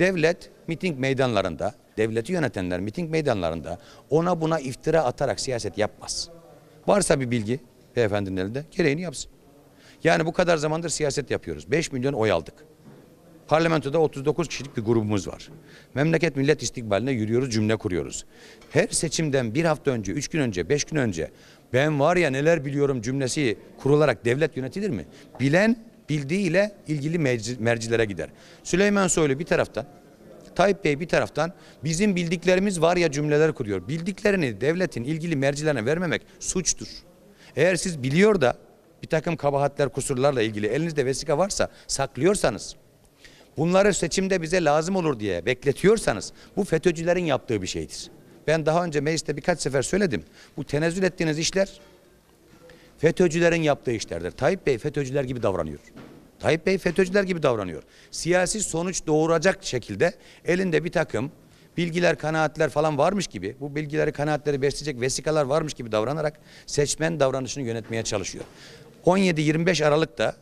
Devlet miting meydanlarında, devleti yönetenler miting meydanlarında ona buna iftira atarak siyaset yapmaz. Varsa bir bilgi beyefendinin elinde gereğini yapsın. Yani bu kadar zamandır siyaset yapıyoruz. 5 milyon oy aldık. Parlamentoda 39 kişilik bir grubumuz var. Memleket millet istikbaline yürüyoruz, cümle kuruyoruz. Her seçimden bir hafta önce, üç gün önce, beş gün önce ben var ya neler biliyorum cümlesi kurularak devlet yönetilir mi? Bilen bildiğiyle ilgili mercilere gider. Süleyman Soylu bir taraftan, Tayyip Bey bir taraftan bizim bildiklerimiz var ya cümleler kuruyor. Bildiklerini devletin ilgili mercilerine vermemek suçtur. Eğer siz biliyor da bir takım kabahatler, kusurlarla ilgili elinizde vesika varsa saklıyorsanız, bunları seçimde bize lazım olur diye bekletiyorsanız bu FETÖ'cülerin yaptığı bir şeydir. Ben daha önce mecliste birkaç sefer söyledim. Bu tenezzül ettiğiniz işler FETÖ'cülerin yaptığı işlerdir. Tayyip Bey FETÖ'cüler gibi davranıyor. Tayyip Bey FETÖ'cüler gibi davranıyor. Siyasi sonuç doğuracak şekilde elinde bir takım bilgiler, kanaatler falan varmış gibi, bu bilgileri, kanaatleri besleyecek vesikalar varmış gibi davranarak seçmen davranışını yönetmeye çalışıyor. 17-25 Aralık'ta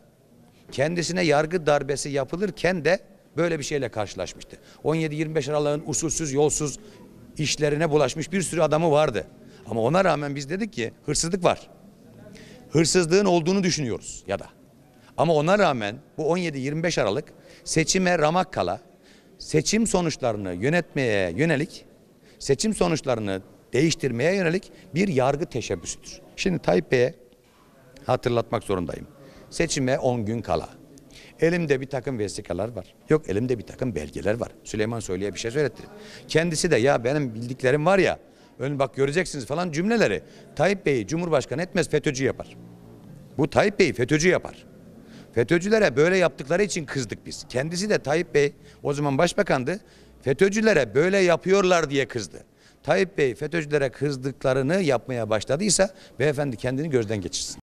kendisine yargı darbesi yapılırken de böyle bir şeyle karşılaşmıştı. 17-25 Aralık'ın usulsüz, yolsuz işlerine bulaşmış bir sürü adamı vardı. Ama ona rağmen biz dedik ki hırsızlık var hırsızlığın olduğunu düşünüyoruz ya da. Ama ona rağmen bu 17-25 Aralık seçime ramak kala seçim sonuçlarını yönetmeye yönelik, seçim sonuçlarını değiştirmeye yönelik bir yargı teşebbüsüdür. Şimdi Tayyip Bey'e hatırlatmak zorundayım. Seçime 10 gün kala. Elimde bir takım vesikalar var. Yok elimde bir takım belgeler var. Süleyman Soylu'ya bir şey söylettirim. Kendisi de ya benim bildiklerim var ya Ön bak göreceksiniz falan cümleleri. Tayyip Bey'i Cumhurbaşkanı etmez FETÖ'cü yapar. Bu Tayyip Bey'i FETÖ'cü yapar. FETÖ'cülere böyle yaptıkları için kızdık biz. Kendisi de Tayyip Bey o zaman başbakandı. FETÖ'cülere böyle yapıyorlar diye kızdı. Tayyip Bey FETÖ'cülere kızdıklarını yapmaya başladıysa beyefendi kendini gözden geçirsin.